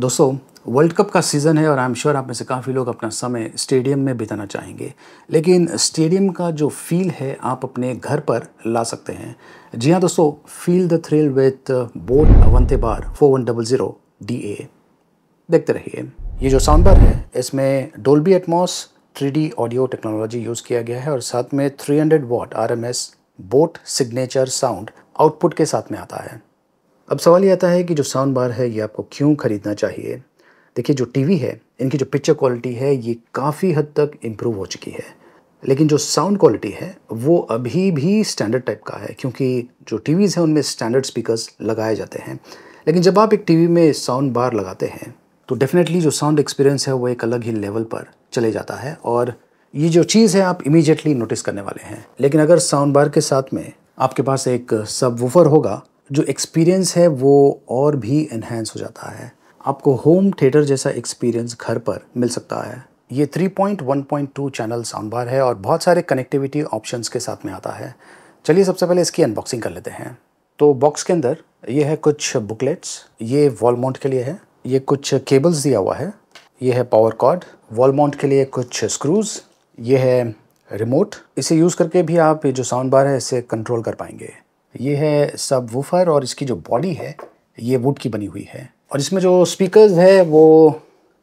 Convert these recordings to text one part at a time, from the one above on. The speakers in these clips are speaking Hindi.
दोस्तों वर्ल्ड कप का सीज़न है और आई एम श्योर आप में से काफ़ी लोग अपना समय स्टेडियम में बिताना चाहेंगे लेकिन स्टेडियम का जो फील है आप अपने घर पर ला सकते हैं जी हाँ दोस्तों feel the thrill with boAt Aavante bar four one double zero D A देखते रहिए ये जो साउंड बार है इसमें Dolby Atmos three audio technology use किया गया है और साथ में three hundred watt R boAt signature sound output के साथ में आता है अब सवाल ये आता है कि जो साउंड बार है ये आपको क्यों ख़रीदना चाहिए देखिए जो टीवी है इनकी जो पिक्चर क्वालिटी है ये काफ़ी हद तक इम्प्रूव हो चुकी है लेकिन जो साउंड क्वालिटी है वो अभी भी स्टैंडर्ड टाइप का है क्योंकि जो टीवीज़ हैं उनमें स्टैंडर्ड स्पीकर्स लगाए जाते हैं लेकिन जब आप एक टीवी में साउंड बार लगाते हैं तो डेफिनेटली जो साउंड एक्सपीरियंस है वो एक अलग ही लेवल पर चले जाता है और ये जो चीज़ है आप इमीजिएटली नोटिस करने वाले हैं लेकिन अगर साउंड बार के साथ में आपके पास एक सब वूफर होगा जो एक्सपीरियंस है वो और भी इन्हेंस हो जाता है आपको होम थिएटर जैसा एक्सपीरियंस घर पर मिल सकता है ये 3.1.2 चैनल साउंड बार है और बहुत सारे कनेक्टिविटी ऑप्शंस के साथ में आता है चलिए सबसे पहले इसकी अनबॉक्सिंग कर लेते हैं तो बॉक्स के अंदर ये है कुछ बुकलेट्स ये वॉल के लिए है ये कुछ केबल्स दिया हुआ है ये है पावर कॉर्ड वॉल के लिए कुछ स्क्रूज़ ये है रिमोट इसे यूज़ करके भी आप ये जो साउंड बार है इसे कंट्रोल कर पाएंगे ये है सब वूफर और इसकी जो बॉडी है ये वुड की बनी हुई है और इसमें जो स्पीकर्स है वो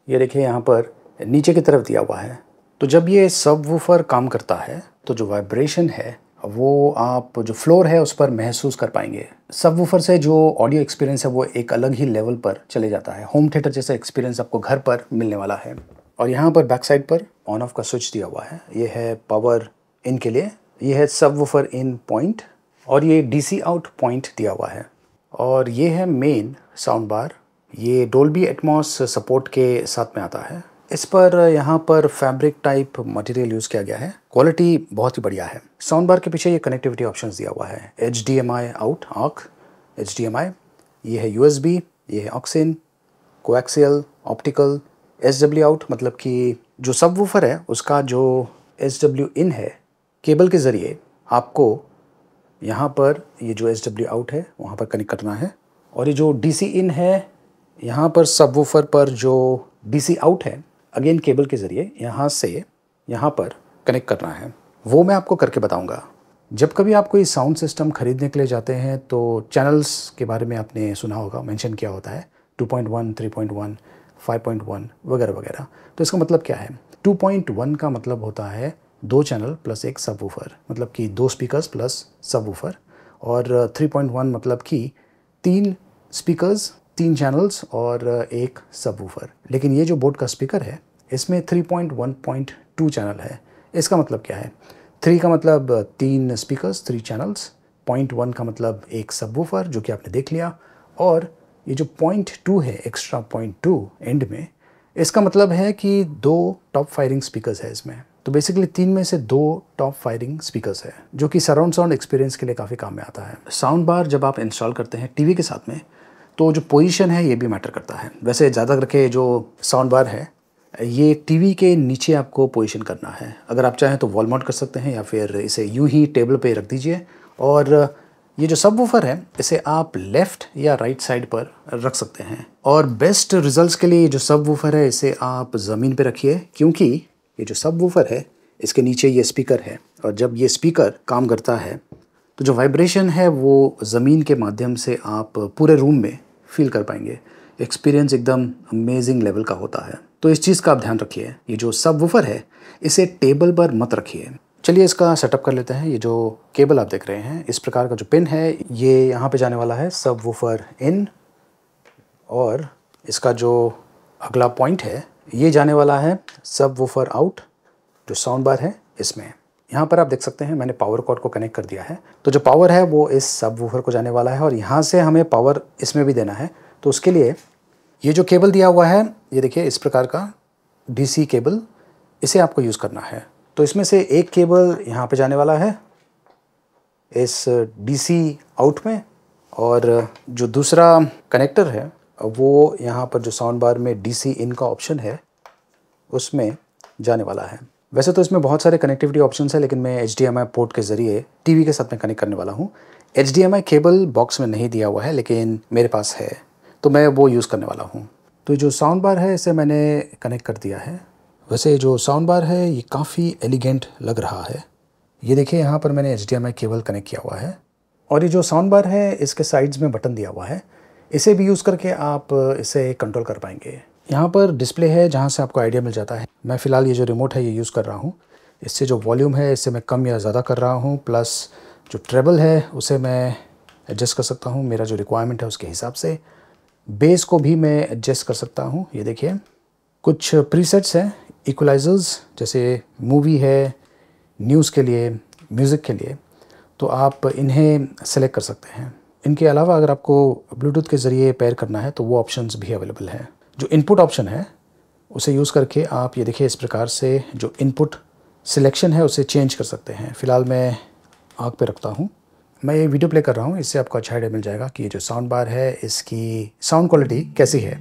ये देखिए यहाँ पर नीचे की तरफ दिया हुआ है तो जब ये सब वूफर काम करता है तो जो वाइब्रेशन है वो आप जो फ्लोर है उस पर महसूस कर पाएंगे सब वूफर से जो ऑडियो एक्सपीरियंस है वो एक अलग ही लेवल पर चले जाता है होम थिएटर जैसा एक्सपीरियंस आपको घर पर मिलने वाला है और यहाँ पर बैक साइड पर ऑन ऑफ का स्विच दिया हुआ है ये है पावर इन के लिए ये है सब वूफर इन पॉइंट और ये डीसी आउट पॉइंट दिया हुआ है और ये है मेन साउंड बार ये डोल्बी एटमॉस सपोर्ट के साथ में आता है इस पर यहाँ पर फैब्रिक टाइप मटेरियल यूज़ किया गया है क्वालिटी बहुत ही बढ़िया है साउंड बार के पीछे ये कनेक्टिविटी ऑप्शन दिया हुआ है H D M I out aux H D M I ये है यू एस बी ये है aux in coaxial optical S W out मतलब कि जो सब वूफर है उसका जो एस डब्ल्यू इन है केबल के ज़रिए आपको यहाँ पर ये जो एस डब्ल्यू आउट है वहाँ पर कनेक्ट करना है और ये जो डी सी इन है यहाँ पर सब वूफर पर जो डी सी आउट है अगेन केबल के ज़रिए यहाँ से यहाँ पर कनेक्ट करना है वो मैं आपको करके बताऊँगा जब कभी आप कोई साउंड सिस्टम ख़रीदने के लिए जाते हैं तो चैनल्स के बारे में आपने सुना होगा मेंशन किया होता है 2.1, 3.1, 5.1 वगैरह वगैरह तो इसका मतलब क्या है 2.1 का मतलब होता है दो चैनल प्लस एक सब मतलब कि दो स्पीकर्स प्लस सब और 3.1 uh, मतलब कि तीन स्पीकर्स तीन चैनल्स और uh, एक सब लेकिन ये जो बोट का स्पीकर है इसमें 3.1.2 चैनल है इसका मतलब क्या है थ्री का मतलब uh, तीन speakers three channels point one का मतलब एक सब जो कि आपने देख लिया और ये जो पॉइंट टू है एक्स्ट्रा पॉइंट टू एंड में इसका मतलब है कि दो टॉप फायरिंग स्पीकर्स है इसमें तो बेसिकली तीन में से दो टॉप फायरिंग स्पीकर्स है जो कि सराउंड साउंड एक्सपीरियंस के लिए काफ़ी काम में आता है साउंड बार जब आप इंस्टॉल करते हैं टीवी के साथ में तो जो पोजीशन है ये भी मैटर करता है वैसे ज़्यादा करके जो साउंड बार है ये टीवी के नीचे आपको पोजीशन करना है अगर आप चाहें तो वॉल माउंट कर सकते हैं या फिर इसे यूं ही टेबल पे रख दीजिए और ये जो सब वूफर है इसे आप लेफ़्ट या राइट साइड पर रख सकते हैं और बेस्ट रिजल्ट्स के लिए जो सब वूफर है इसे आप ज़मीन पे रखिए क्योंकि ये जो सब वूफर है इसके नीचे ये स्पीकर है और जब ये स्पीकर काम करता है तो जो वाइब्रेशन है वो ज़मीन के माध्यम से आप पूरे रूम में फील कर पाएंगे एक्सपीरियंस एकदम अमेजिंग लेवल का होता है तो इस चीज़ का आप ध्यान रखिए ये जो सब वूफर है इसे टेबल पर मत रखिए चलिए इसका सेटअप कर लेते हैं ये जो केबल आप देख रहे हैं इस प्रकार का जो पिन है ये यहाँ पे जाने वाला है सब वूफर इन और इसका जो अगला पॉइंट है ये जाने वाला है सब वूफर आउट जो साउंड बार है इसमें यहाँ पर आप देख सकते हैं मैंने पावर कॉर्ड को कनेक्ट कर दिया है तो जो पावर है वो इस सब वूफर को जाने वाला है और यहाँ से हमें पावर इसमें भी देना है तो उसके लिए ये जो केबल दिया हुआ है ये देखिए इस प्रकार का डीसी केबल इसे आपको यूज़ करना है तो इसमें से एक केबल यहाँ पे जाने वाला है इस डी आउट में और जो दूसरा कनेक्टर है वो यहाँ पर जो साउंड बार में डी सी इन का ऑप्शन है उसमें जाने वाला है वैसे तो इसमें बहुत सारे कनेक्टिविटी ऑप्शन है लेकिन मैं एच पोर्ट के ज़रिए टी के साथ में कनेक्ट करने वाला हूँ एच केबल बॉक्स में नहीं दिया हुआ है लेकिन मेरे पास है तो मैं वो यूज़ करने वाला हूँ तो जो साउंड बार है इसे मैंने कनेक्ट कर दिया है वैसे जो साउंड बार है ये काफ़ी एलिगेंट लग रहा है ये देखिए यहाँ पर मैंने एच केबल कनेक्ट किया हुआ है और ये जो साउंड बार है इसके साइड्स में बटन दिया हुआ है इसे भी यूज़ करके आप इसे कंट्रोल कर पाएंगे यहाँ पर डिस्प्ले है जहाँ से आपको आइडिया मिल जाता है मैं फ़िलहाल ये जो रिमोट है ये यूज़ कर रहा हूँ इससे जो वॉल्यूम है इससे मैं कम या ज़्यादा कर रहा हूँ प्लस जो ट्रेबल है उसे मैं एडजस्ट कर सकता हूँ मेरा जो रिक्वायरमेंट है उसके हिसाब से बेस को भी मैं एडजस्ट कर सकता हूँ ये देखिए कुछ प्रीसेट्स हैं इक्वलाइजर्स जैसे मूवी है न्यूज़ के लिए म्यूज़िक के लिए तो आप इन्हें सेलेक्ट कर सकते हैं इनके अलावा अगर आपको ब्लूटूथ के ज़रिए पेयर करना है तो वो ऑप्शंस भी अवेलेबल हैं जो इनपुट ऑप्शन है उसे यूज़ करके आप ये देखिए इस प्रकार से जो इनपुट सिलेक्शन है उसे चेंज कर सकते हैं फ़िलहाल मैं आग पे रखता हूँ मैं ये वीडियो प्ले कर रहा हूँ इससे आपको अच्छा आइडिया मिल जाएगा कि ये जो साउंड बार है इसकी साउंड क्वालिटी कैसी है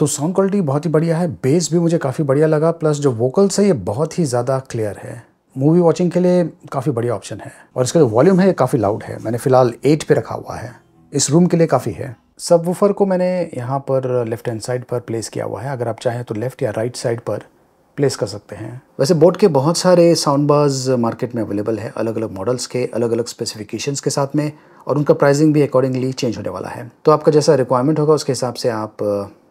तो साउंड क्वालिटी बहुत ही बढ़िया है बेस भी मुझे काफ़ी बढ़िया लगा प्लस जो वोकल्स है ये बहुत ही ज़्यादा क्लियर है मूवी वॉचिंग के लिए काफ़ी बढ़िया ऑप्शन है और इसका जो वॉल्यूम है ये काफ़ी लाउड है मैंने फ़िलहाल एट पे रखा हुआ है इस रूम के लिए काफ़ी है सब वूफर को मैंने यहाँ पर लेफ्ट हैंड साइड पर प्लेस किया हुआ है अगर आप चाहें तो लेफ्ट या राइट साइड पर प्लेस कर सकते हैं वैसे बोट के बहुत सारे साउंड बार्स मार्केट में अवेलेबल है अलग अलग मॉडल्स के अलग अलग स्पेसिफिकेशंस के साथ में और उनका प्राइसिंग भी अकॉर्डिंगली चेंज होने वाला है तो आपका जैसा रिक्वायरमेंट होगा उसके हिसाब से आप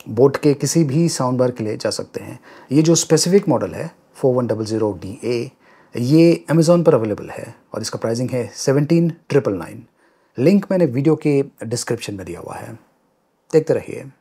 बोट के किसी भी साउंड बार के लिए जा सकते हैं ये जो स्पेसिफिक मॉडल है four one double zero D A ये अमेज़ोन पर अवेलेबल है और इसका प्राइसिंग है सेवनटीन ट्रिपल नाइन लिंक मैंने वीडियो के डिस्क्रिप्शन में दिया हुआ है देखते रहिए